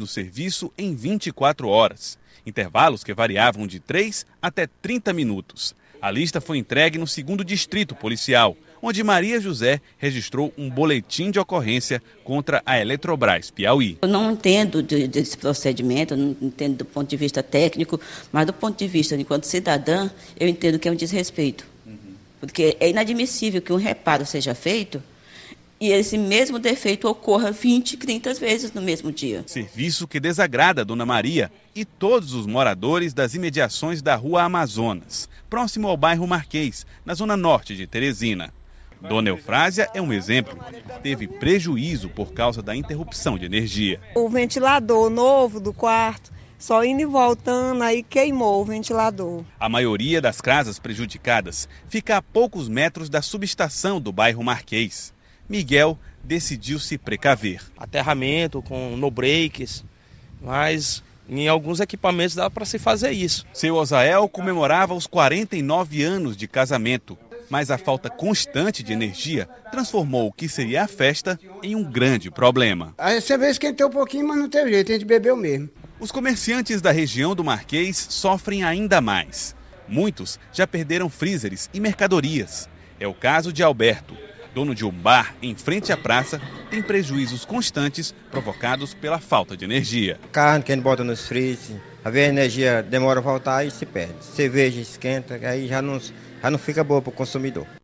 do serviço em 24 horas, intervalos que variavam de 3 até 30 minutos. A lista foi entregue no segundo distrito policial, onde Maria José registrou um boletim de ocorrência contra a Eletrobras Piauí. Eu não entendo de, desse procedimento, não entendo do ponto de vista técnico, mas do ponto de vista enquanto cidadã, eu entendo que é um desrespeito. Uhum. Porque é inadmissível que um reparo seja feito e esse mesmo defeito ocorra 20, 30 vezes no mesmo dia. Serviço que desagrada a Dona Maria e todos os moradores das imediações da Rua Amazonas, próximo ao bairro Marquês, na zona norte de Teresina. Dona Eufrásia é um exemplo. Teve prejuízo por causa da interrupção de energia. O ventilador novo do quarto só indo e voltando, aí queimou o ventilador. A maioria das casas prejudicadas fica a poucos metros da subestação do bairro Marquês. Miguel decidiu se precaver. Aterramento com no breaks, mas em alguns equipamentos dá para se fazer isso. Seu Osael comemorava os 49 anos de casamento, mas a falta constante de energia transformou o que seria a festa em um grande problema. Aí você vê esquentou um pouquinho, mas não teve jeito, a gente bebeu mesmo. Os comerciantes da região do Marquês sofrem ainda mais. Muitos já perderam freezers e mercadorias. É o caso de Alberto, dono de um bar em frente à praça, tem prejuízos constantes provocados pela falta de energia. Carne que a gente bota nos freezers, às vezes a energia demora a voltar e se perde. Cerveja esquenta, aí já não, já não fica boa para o consumidor.